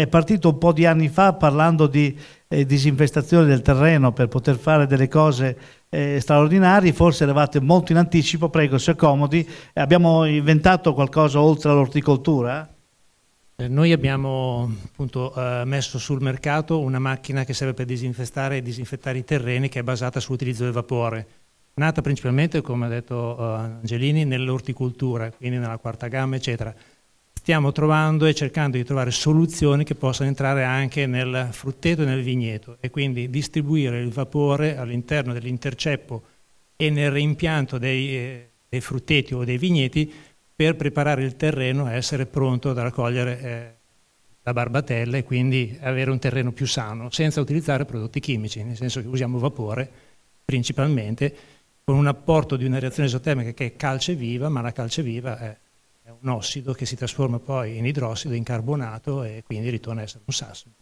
è partito un po' di anni fa parlando di eh, disinfestazione del terreno per poter fare delle cose eh, straordinarie, forse eravate molto in anticipo, prego, si accomodi, abbiamo inventato qualcosa oltre all'orticoltura? Eh, noi abbiamo appunto, eh, messo sul mercato una macchina che serve per disinfestare e disinfettare i terreni che è basata sull'utilizzo del vapore, nata principalmente, come ha detto eh, Angelini, nell'orticoltura, quindi nella quarta gamma, eccetera stiamo trovando e cercando di trovare soluzioni che possano entrare anche nel frutteto e nel vigneto e quindi distribuire il vapore all'interno dell'interceppo e nel reimpianto dei, eh, dei, frutteti o dei vigneti per preparare il terreno a essere pronto ad raccogliere eh, la barbatella e quindi avere un terreno più sano senza utilizzare prodotti chimici, nel senso che usiamo vapore principalmente con un apporto di una reazione esotermica che è calce viva, ma la calce viva è un ossido che si trasforma poi in idrossido, in carbonato e quindi ritorna a essere un sasso.